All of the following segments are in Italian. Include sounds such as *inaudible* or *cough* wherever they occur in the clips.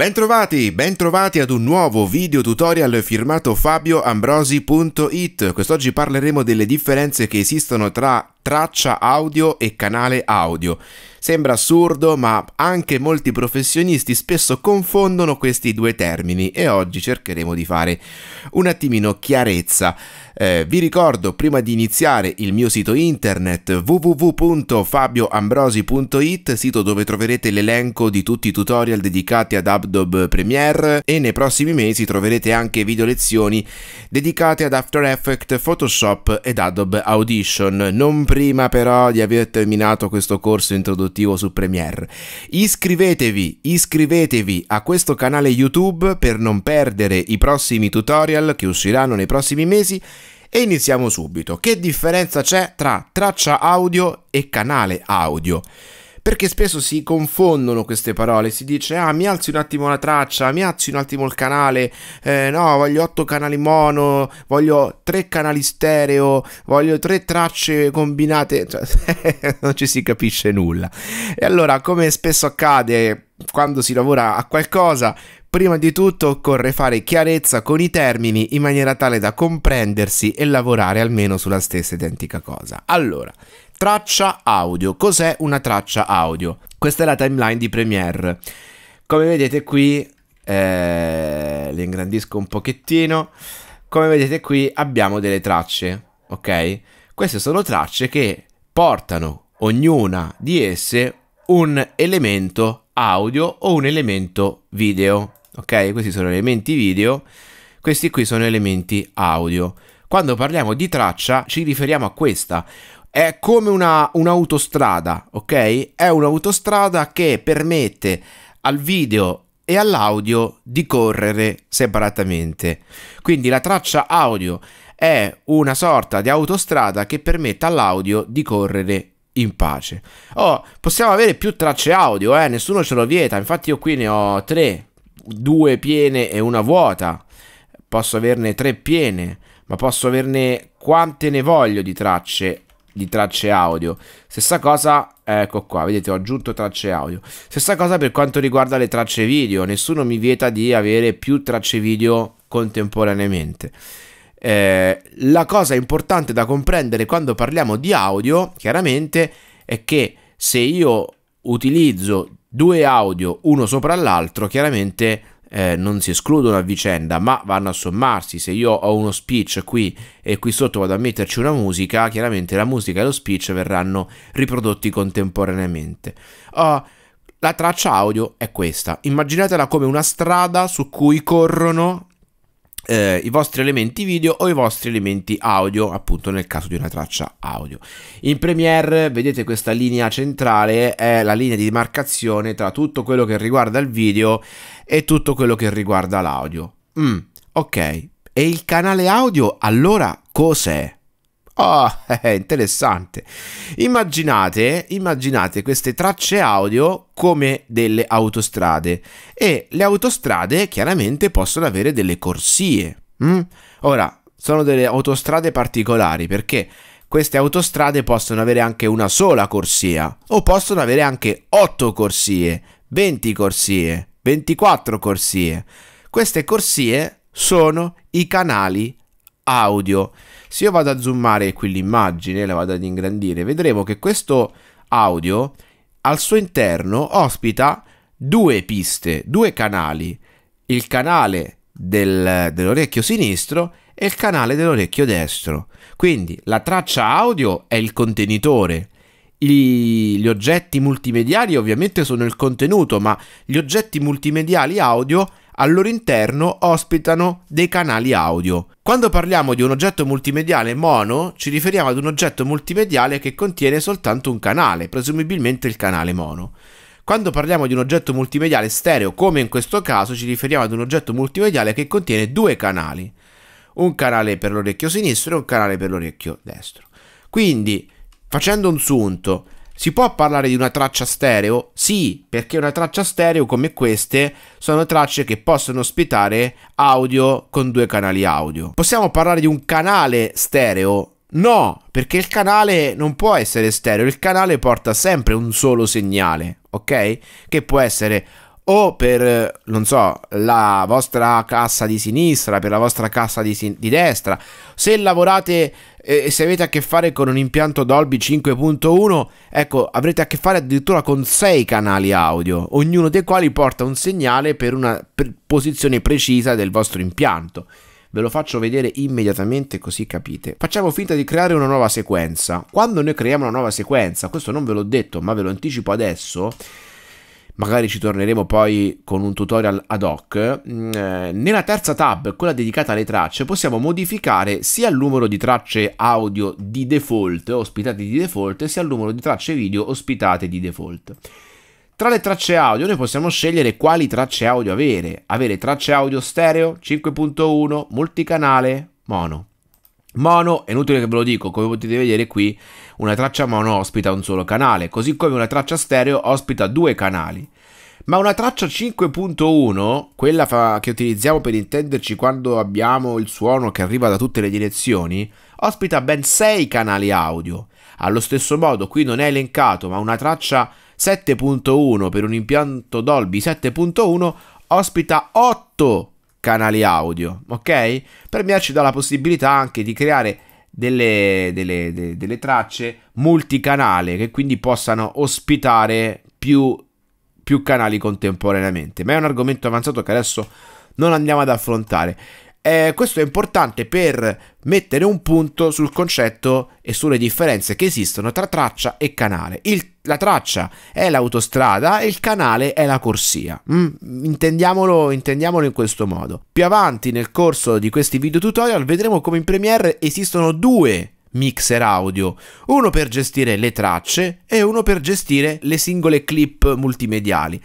Bentrovati, bentrovati ad un nuovo video tutorial firmato fabioambrosi.it. Quest'oggi parleremo delle differenze che esistono tra traccia audio e canale audio. Sembra assurdo, ma anche molti professionisti spesso confondono questi due termini e oggi cercheremo di fare un attimino chiarezza. Eh, vi ricordo prima di iniziare il mio sito internet www.fabioambrosi.it, sito dove troverete l'elenco di tutti i tutorial dedicati ad Adobe Premiere e nei prossimi mesi troverete anche video lezioni dedicate ad After Effects, Photoshop ed Adobe Audition. Non prima però di aver terminato questo corso introduttivo produttivo su Premiere. Iscrivetevi, iscrivetevi a questo canale YouTube per non perdere i prossimi tutorial che usciranno nei prossimi mesi e iniziamo subito. Che differenza c'è tra traccia audio e canale audio? perché spesso si confondono queste parole, si dice ah mi alzi un attimo la traccia, mi alzi un attimo il canale, eh, no voglio 8 canali mono, voglio 3 canali stereo, voglio 3 tracce combinate, *laughs* cioè, *laughs* non ci si capisce nulla. E allora come spesso accade quando si lavora a qualcosa, prima di tutto occorre fare chiarezza con i termini in maniera tale da comprendersi e lavorare almeno sulla stessa identica cosa. Allora, Traccia audio. Cos'è una traccia audio? Questa è la timeline di Premiere. Come vedete qui, eh, le ingrandisco un pochettino. Come vedete qui abbiamo delle tracce, ok? Queste sono tracce che portano ognuna di esse un elemento audio o un elemento video, ok? Questi sono elementi video, questi qui sono elementi audio. Quando parliamo di traccia ci riferiamo a questa, è come una, un'autostrada, ok? È un'autostrada che permette al video e all'audio di correre separatamente. Quindi la traccia audio è una sorta di autostrada che permette all'audio di correre in pace. Oh, possiamo avere più tracce audio, eh? nessuno ce lo vieta. Infatti io qui ne ho tre, due piene e una vuota. Posso averne tre piene, ma posso averne quante ne voglio di tracce di tracce audio. Stessa cosa, ecco qua, vedete ho aggiunto tracce audio. Stessa cosa per quanto riguarda le tracce video, nessuno mi vieta di avere più tracce video contemporaneamente. Eh, la cosa importante da comprendere quando parliamo di audio, chiaramente, è che se io utilizzo due audio uno sopra l'altro, chiaramente eh, non si escludono a vicenda, ma vanno a sommarsi. Se io ho uno speech qui e qui sotto vado a metterci una musica, chiaramente la musica e lo speech verranno riprodotti contemporaneamente. Uh, la traccia audio è questa. Immaginatela come una strada su cui corrono eh, i vostri elementi video o i vostri elementi audio, appunto nel caso di una traccia audio. In Premiere vedete questa linea centrale è la linea di demarcazione tra tutto quello che riguarda il video e tutto quello che riguarda l'audio. Mm, ok, e il canale audio allora cos'è? Ah, oh, *laughs* eh, interessante. Immaginate, immaginate queste tracce audio come delle autostrade e le autostrade chiaramente possono avere delle corsie. Mm? Ora, sono delle autostrade particolari perché queste autostrade possono avere anche una sola corsia o possono avere anche 8 corsie, 20 corsie, 24 corsie. Queste corsie sono i canali audio. Se io vado a zoomare qui l'immagine, la vado ad ingrandire, vedremo che questo audio al suo interno ospita due piste, due canali. Il canale del, dell'orecchio sinistro e il canale dell'orecchio destro. Quindi la traccia audio è il contenitore. gli oggetti multimediali ovviamente sono il contenuto, ma gli oggetti multimediali audio al loro interno ospitano dei canali audio. Quando parliamo di un oggetto multimediale mono, ci riferiamo ad un oggetto multimediale che contiene soltanto un canale, presumibilmente il canale mono. Quando parliamo di un oggetto multimediale stereo, come in questo caso, ci riferiamo ad un oggetto multimediale che contiene due canali. Un canale per l'orecchio sinistro e un canale per l'orecchio destro. Quindi, facendo un sunto, si può parlare di una traccia stereo? Sì, perché una traccia stereo come queste sono tracce che possono ospitare audio con due canali audio. Possiamo parlare di un canale stereo? No, perché il canale non può essere stereo, il canale porta sempre un solo segnale, ok? Che può essere o per, non so, la vostra cassa di sinistra, per la vostra cassa di, sin- di destra. Se lavorate e se avete a che fare con un impianto Dolby 5.1, ecco, avrete a che fare addirittura con sei canali audio, ognuno dei quali porta un segnale per una per posizione precisa del vostro impianto. Ve lo faccio vedere immediatamente così capite. Facciamo finta di creare una nuova sequenza. Quando noi creiamo una nuova sequenza, questo non ve l'ho detto, ma ve lo anticipo adesso, magari ci torneremo poi con un tutorial ad hoc, mm, eh, nella terza tab, quella dedicata alle tracce, possiamo modificare sia il numero di tracce audio di default, ospitate di default, sia il numero di tracce video ospitate di default. Tra le tracce audio noi possiamo scegliere quali tracce audio avere, avere tracce audio stereo, 5.1, multicanale, mono. Mono, è inutile che ve lo dico, come potete vedere qui, una traccia mono ospita un solo canale, così come una traccia stereo ospita due canali. Ma una traccia 5.1, quella che utilizziamo per intenderci quando abbiamo il suono che arriva da tutte le direzioni, ospita ben 6 canali audio. Allo stesso modo, qui non è elencato, ma una traccia 7.1 per un impianto Dolby 7.1 ospita 8 canali audio, ok? Premiere ci dà la possibilità anche di creare delle, delle, de, delle tracce multicanale che quindi possano ospitare più, più canali contemporaneamente, ma è un argomento avanzato che adesso non andiamo ad affrontare. Eh, questo è importante per mettere un punto sul concetto e sulle differenze che esistono tra traccia e canale. Il, la traccia è l'autostrada e il canale è la corsia. Mm, intendiamolo, intendiamolo in questo modo. Più avanti nel corso di questi video tutorial vedremo come in Premiere esistono due mixer audio, uno per gestire le tracce e uno per gestire le singole clip multimediali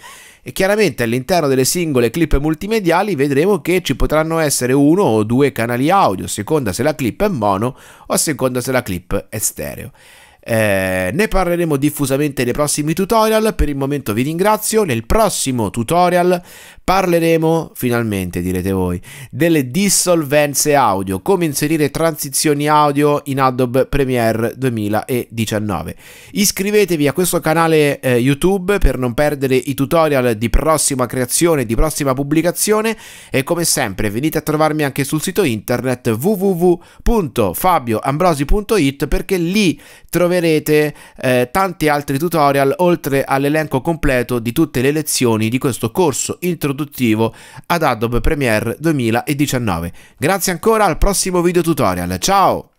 e chiaramente all'interno delle singole clip multimediali vedremo che ci potranno essere uno o due canali audio, a seconda se la clip è mono o a seconda se la clip è stereo. Eh, ne parleremo diffusamente nei prossimi tutorial, per il momento vi ringrazio, nel prossimo tutorial Parleremo finalmente, direte voi, delle dissolvenze audio, come inserire transizioni audio in Adobe Premiere 2019. Iscrivetevi a questo canale eh, YouTube per non perdere i tutorial di prossima creazione, di prossima pubblicazione e come sempre venite a trovarmi anche sul sito internet www.fabioambrosi.it perché lì troverete eh, tanti altri tutorial oltre all'elenco completo di tutte le lezioni di questo corso introduttivo introduttivo ad Adobe Premiere 2019. Grazie ancora al prossimo video tutorial, ciao!